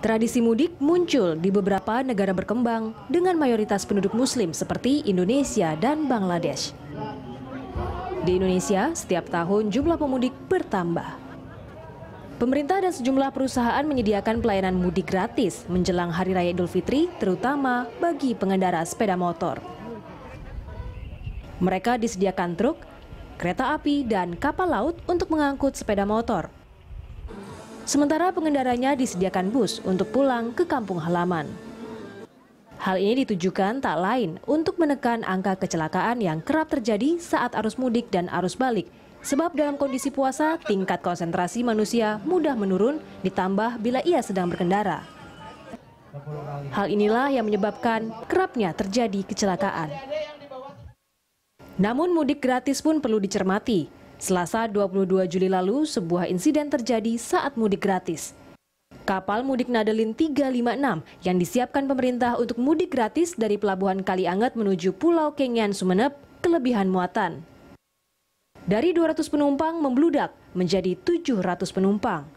Tradisi mudik muncul di beberapa negara berkembang dengan mayoritas penduduk muslim seperti Indonesia dan Bangladesh. Di Indonesia, setiap tahun jumlah pemudik bertambah. Pemerintah dan sejumlah perusahaan menyediakan pelayanan mudik gratis menjelang Hari Raya Idul Fitri, terutama bagi pengendara sepeda motor. Mereka disediakan truk, kereta api, dan kapal laut untuk mengangkut sepeda motor. Sementara pengendaranya disediakan bus untuk pulang ke kampung halaman. Hal ini ditujukan tak lain untuk menekan angka kecelakaan yang kerap terjadi saat arus mudik dan arus balik. Sebab dalam kondisi puasa, tingkat konsentrasi manusia mudah menurun, ditambah bila ia sedang berkendara. Hal inilah yang menyebabkan kerapnya terjadi kecelakaan. Namun mudik gratis pun perlu dicermati. Selasa 22 Juli lalu, sebuah insiden terjadi saat mudik gratis. Kapal mudik Nadelin 356 yang disiapkan pemerintah untuk mudik gratis dari Pelabuhan Kalianget menuju Pulau Kengian Sumeneb kelebihan muatan. Dari 200 penumpang membludak menjadi 700 penumpang.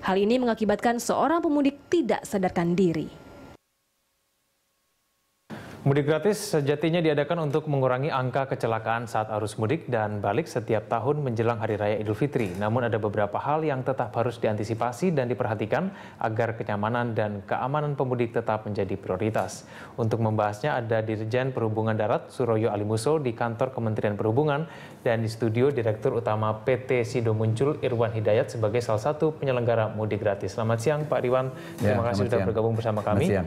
Hal ini mengakibatkan seorang pemudik tidak sadarkan diri. Mudik gratis sejatinya diadakan untuk mengurangi angka kecelakaan saat arus mudik dan balik setiap tahun menjelang Hari Raya Idul Fitri. Namun ada beberapa hal yang tetap harus diantisipasi dan diperhatikan agar kenyamanan dan keamanan pemudik tetap menjadi prioritas. Untuk membahasnya ada Dirjen Perhubungan Darat Suroyo Alimuso di kantor Kementerian Perhubungan dan di studio Direktur Utama PT Sido Muncul Irwan Hidayat sebagai salah satu penyelenggara mudik gratis. Selamat siang Pak Irwan, ya, terima ya, kasih sudah bergabung bersama kami.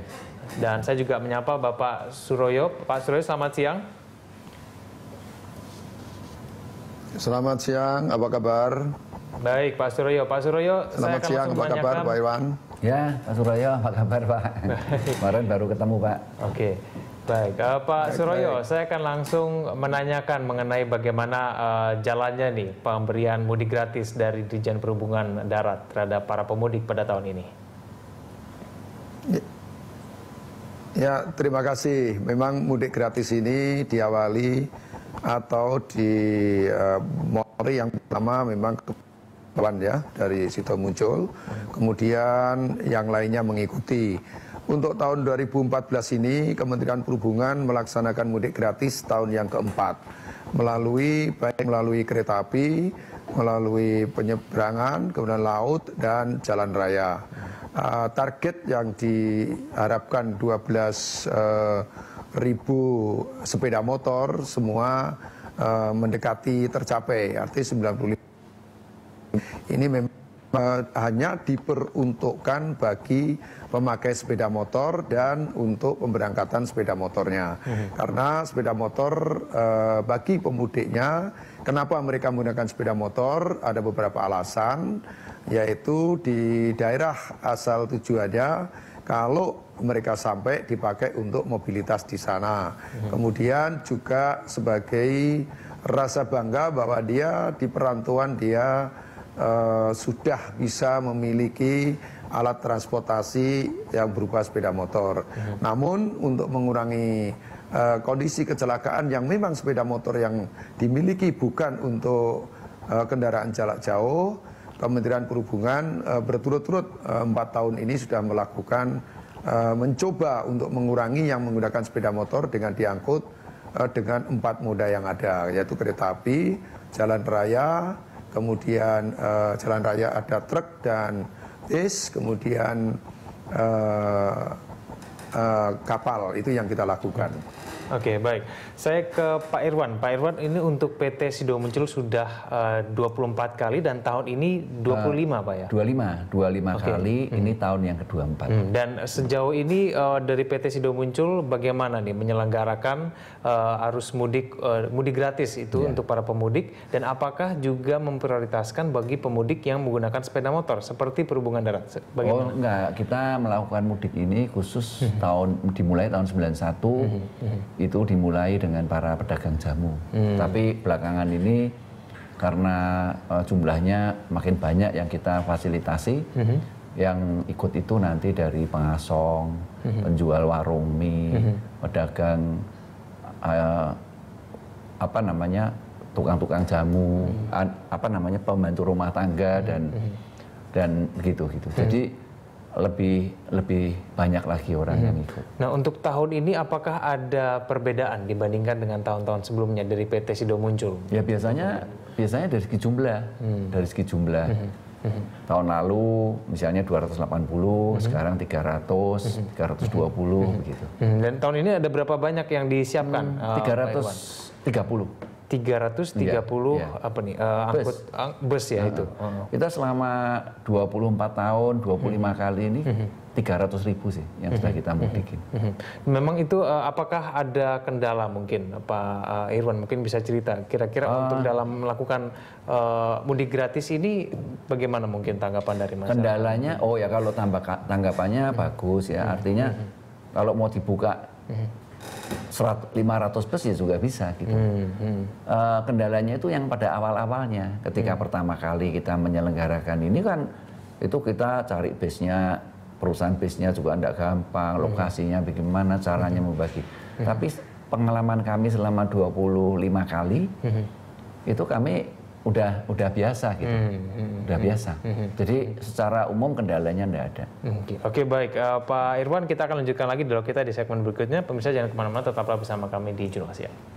Dan saya juga menyapa Bapak Suroyo. Pak Suroyo, selamat siang. Selamat siang, apa kabar? Baik, Pak Suroyo. Pak Suroyo, Selamat saya akan siang, apa kabar Pak Iwan? Ya, Pak Suroyo, apa kabar Pak? Kemarin baru ketemu Pak. Oke, okay. baik. Uh, Pak baik, Suroyo, baik. saya akan langsung menanyakan mengenai bagaimana uh, jalannya nih pemberian mudik gratis dari Dirjen Perhubungan Darat terhadap para pemudik pada tahun ini. Ya, terima kasih. Memang mudik gratis ini diawali atau di uh, mori yang pertama memang kawan ya dari situ muncul. Kemudian yang lainnya mengikuti. Untuk tahun 2014 ini Kementerian Perhubungan melaksanakan mudik gratis tahun yang keempat melalui baik melalui kereta api, melalui penyeberangan, kemudian laut dan jalan raya uh, target yang diharapkan 12 uh, eh, ribu sepeda motor semua uh, mendekati tercapai artinya 95 ini memang uh, hanya diperuntukkan bagi pemakai sepeda motor dan untuk pemberangkatan sepeda motornya hmm. karena sepeda motor uh, bagi pemudiknya kenapa mereka menggunakan sepeda motor ada beberapa alasan yaitu di daerah asal tujuannya kalau mereka sampai dipakai untuk mobilitas di sana. Hmm. Kemudian juga sebagai rasa bangga bahwa dia di perantuan dia uh, sudah bisa memiliki alat transportasi yang berupa sepeda motor. Hmm. Namun untuk mengurangi uh, kondisi kecelakaan yang memang sepeda motor yang dimiliki bukan untuk uh, kendaraan jarak jauh, Kementerian Perhubungan eh, berturut-turut eh, empat tahun ini sudah melakukan uh, mencoba untuk mengurangi yang menggunakan sepeda motor dengan diangkut dengan empat moda yang ada yaitu kereta api, jalan raya, kemudian jalan raya ada truk dan bis, kemudian kapal itu yang kita lakukan. Oke, okay, baik. Saya ke Pak Irwan. Pak Irwan, ini untuk PT Sido Muncul sudah eh, uh, 24 kali dan tahun ini 25, uh, Pak ya? 25, 25 okay. kali. Hmm. Ini tahun yang ke-24. Hmm. Dan sejauh ini uh, dari PT Sido Muncul bagaimana nih menyelenggarakan uh, arus mudik uh, mudik gratis itu yeah. untuk para pemudik dan apakah juga memprioritaskan bagi pemudik yang menggunakan sepeda motor seperti perhubungan darat? Bagaimana? Oh, enggak. Kita melakukan mudik ini khusus hmm. tahun dimulai tahun 91. Hmm. Hmm itu dimulai dengan para pedagang jamu. Hmm. Tapi belakangan ini karena uh, jumlahnya makin banyak yang kita fasilitasi, hmm. yang ikut itu nanti dari pengasong, hmm. penjual warung mie, hmm. pedagang uh, apa namanya tukang-tukang jamu, hmm. an, apa namanya pembantu rumah tangga dan hmm. dan gitu gitu. Hmm. Jadi lebih lebih banyak lagi orang hmm. yang ikut. Nah untuk tahun ini apakah ada perbedaan dibandingkan dengan tahun-tahun sebelumnya dari PT Sido muncul? Ya biasanya biasanya dari segi jumlah, hmm. dari segi jumlah. Hmm. Hmm. Tahun lalu misalnya 280, hmm. sekarang 300, hmm. 320 hmm. begitu. Hmm. Dan tahun ini ada berapa banyak yang disiapkan? Hmm, 330. Eh, 330 ya, ya. apa nih uh, angkut bus, ang, bus ya itu. kita selama 24 tahun 25 hmm. kali ini hmm. 300 ribu sih yang sudah kita hmm. mudikin. Hmm. Hmm. Memang itu uh, apakah ada kendala mungkin Pak uh, eh, Irwan mungkin bisa cerita kira-kira uh, untuk dalam melakukan uh, mudik gratis ini bagaimana mungkin tanggapan dari masyarakat? Kendalanya oh ya kalau tambah tanggapannya bagus ya artinya kalau mau dibuka 100, 500 plus ya juga bisa gitu. Hmm, hmm. Uh, kendalanya itu yang pada awal-awalnya ketika hmm. pertama kali kita menyelenggarakan ini kan itu kita cari base-nya perusahaan base-nya juga tidak gampang, hmm. lokasinya bagaimana caranya hmm. membagi. Hmm. Tapi pengalaman kami selama 25 kali itu kami udah udah biasa gitu, hmm, hmm, udah hmm, biasa. Hmm, hmm. Jadi secara umum kendalanya tidak ada. Oke, okay. okay, baik uh, Pak Irwan, kita akan lanjutkan lagi dialog kita di segmen berikutnya. Pemirsa jangan kemana-mana, tetaplah bersama kami di Jurnal Siang.